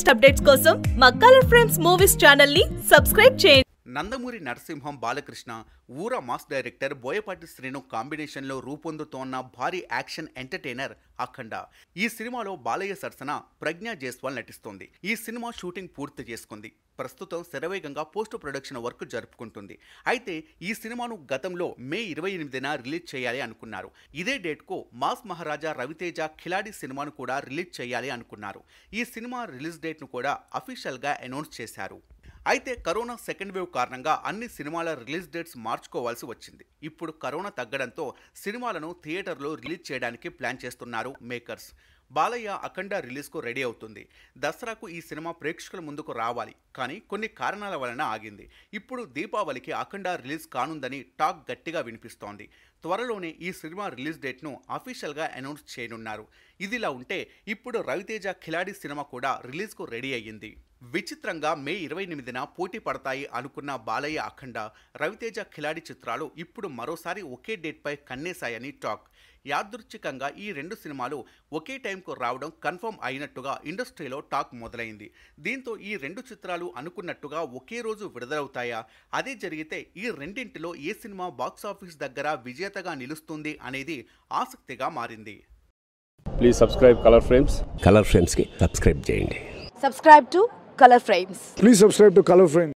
latest updates కోసం మా colour frames movies channel ని సబ్స్క్రైబ్ చేయండి నందమూరి నరసింహం బాలకృష్ణ ఊర మాస్ డైరెక్టర్ బోయపాటి శ్రీను కాంబినేషన్లో రూపొందుతోన్న భారీ యాక్షన్ ఎంటర్టైనర్ అఖండ ఈ సినిమాలో బాలయ్య సరసన ప్రజ్ఞా జైస్వాల్ నటిస్తోంది ఈ సినిమా షూటింగ్ పూర్తి చేసుకుంది ప్రస్తుతం శరవేగంగా పోస్ట్ ప్రొడక్షన్ వర్క్ జరుపుకుంటుంది అయితే ఈ సినిమాను గతంలో మే ఇరవై ఎనిమిదిన రిలీజ్ చేయాలి అనుకున్నారు ఇదే డేట్కు మాస్ మహారాజా రవితేజ ఖిలాడి సినిమాను కూడా రిలీజ్ చేయాలి అనుకున్నారు ఈ సినిమా రిలీజ్ డేట్ను కూడా అఫీషియల్గా అనౌన్స్ చేశారు అయితే కరోనా సెకండ్ వేవ్ కారణంగా అన్ని సినిమాల రిలీజ్ డేట్స్ మార్చుకోవాల్సి వచ్చింది ఇప్పుడు కరోనా తగ్గడంతో సినిమాలను థియేటర్లో రిలీజ్ చేయడానికి ప్లాన్ చేస్తున్నారు మేకర్స్ బాలయ్య అఖండ రిలీజ్కు రెడీ అవుతుంది దసరాకు ఈ సినిమా ప్రేక్షకుల ముందుకు రావాలి కానీ కొన్ని కారణాల వలన ఆగింది ఇప్పుడు దీపావళికి అఖండ రిలీజ్ కానుందని టాక్ గట్టిగా వినిపిస్తోంది త్వరలోనే ఈ సినిమా రిలీజ్ డేట్ను అఫీషియల్గా అనౌన్స్ చేయనున్నారు ఇదిలా ఉంటే ఇప్పుడు రవితేజ ఖిలాడి సినిమా కూడా రిలీజ్కు రెడీ అయ్యింది విచిత్రంగా మే ఇరవై ఎనిమిదిన పోటీ పడతాయి అనుకున్న బాలయ్య అఖండ రవితేజ ఖిలాడి చిత్రాలు ఇప్పుడు మరోసారి ఒకే డేట్పై కన్నేశాయని టాక్ యాదృచ్ఛికంగా ఈ రెండు సినిమాలు ఒకే టైంకు రావడం కన్ఫర్మ్ అయినట్టుగా ఇండస్ట్రీలో టాక్ మొదలైంది దీంతో ఈ రెండు చిత్రాలు అనుకున్నట్టుగా ఒకే రోజు విడుదలవుతాయా అదే జరిగితే ఈ రెండింటిలో ఏ సినిమా బాక్సాఫీస్ దగ్గర విజేతగా నిలుస్తుంది అనేది ఆసక్తిగా మారింది please subscribe colour frames colour ఫ్రేమ్స్కి సబ్స్క్రైబ్ చేయండి subscribe to colour frames please subscribe to colour frames